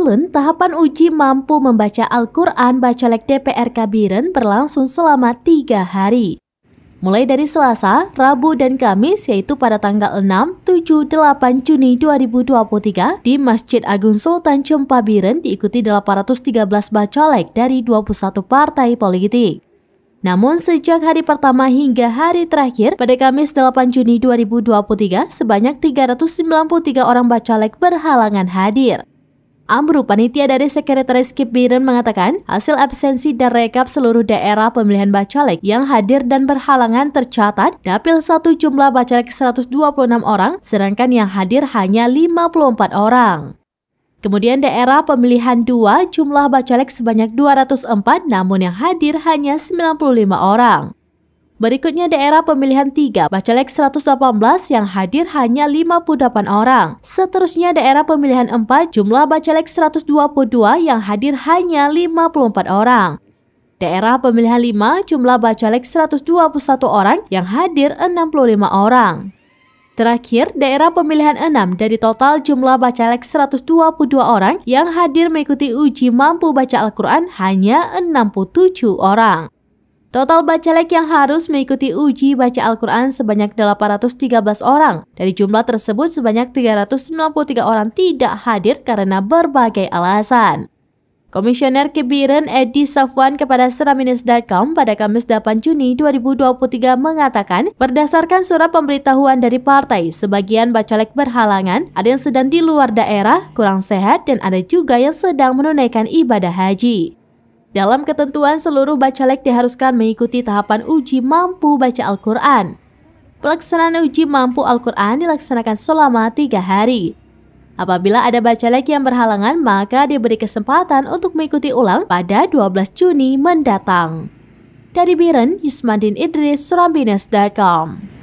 Len, tahapan uji mampu membaca Al-Quran Bacalek DPR Kabiren berlangsung selama tiga hari. Mulai dari Selasa, Rabu, dan Kamis, yaitu pada tanggal 6, 7, 8 Juni 2023 di Masjid Agung Sultan Cempa Biren diikuti 813 bacalek dari 21 partai politik. Namun sejak hari pertama hingga hari terakhir pada Kamis 8 Juni 2023 sebanyak 393 orang bacalek berhalangan hadir. Amru panitia dari Sekretaris Biren mengatakan hasil absensi dan rekap seluruh daerah pemilihan bacalek yang hadir dan berhalangan tercatat dapil satu jumlah bacalek 126 orang sedangkan yang hadir hanya 54 orang. Kemudian daerah pemilihan 2 jumlah bacalek sebanyak 204 namun yang hadir hanya 95 orang. Berikutnya daerah pemilihan 3, Bacalek 118 yang hadir hanya 58 orang. Seterusnya daerah pemilihan 4, jumlah Bacalek 122 yang hadir hanya 54 orang. Daerah pemilihan 5, jumlah Bacalek 121 orang yang hadir 65 orang. Terakhir, daerah pemilihan 6 dari total jumlah bacalek 122 orang yang hadir mengikuti uji mampu baca Al-Quran hanya 67 orang. Total bacalek yang harus mengikuti uji baca Al-Quran sebanyak 813 orang. Dari jumlah tersebut sebanyak 393 orang tidak hadir karena berbagai alasan. Komisioner Kebiren Edi Safwan kepada Seraminus.com pada Kamis 8 Juni 2023 mengatakan, berdasarkan surat pemberitahuan dari partai, sebagian bacalek berhalangan, ada yang sedang di luar daerah, kurang sehat, dan ada juga yang sedang menunaikan ibadah haji. Dalam ketentuan, seluruh bacalek diharuskan mengikuti tahapan uji mampu baca Al-Quran. Pelaksanaan uji mampu Al-Quran dilaksanakan selama tiga hari. Apabila ada bacalek yang berhalangan, maka diberi kesempatan untuk mengikuti ulang pada 12 Juni mendatang. Dari Biren, Yusmandin Idris, Surambinas.com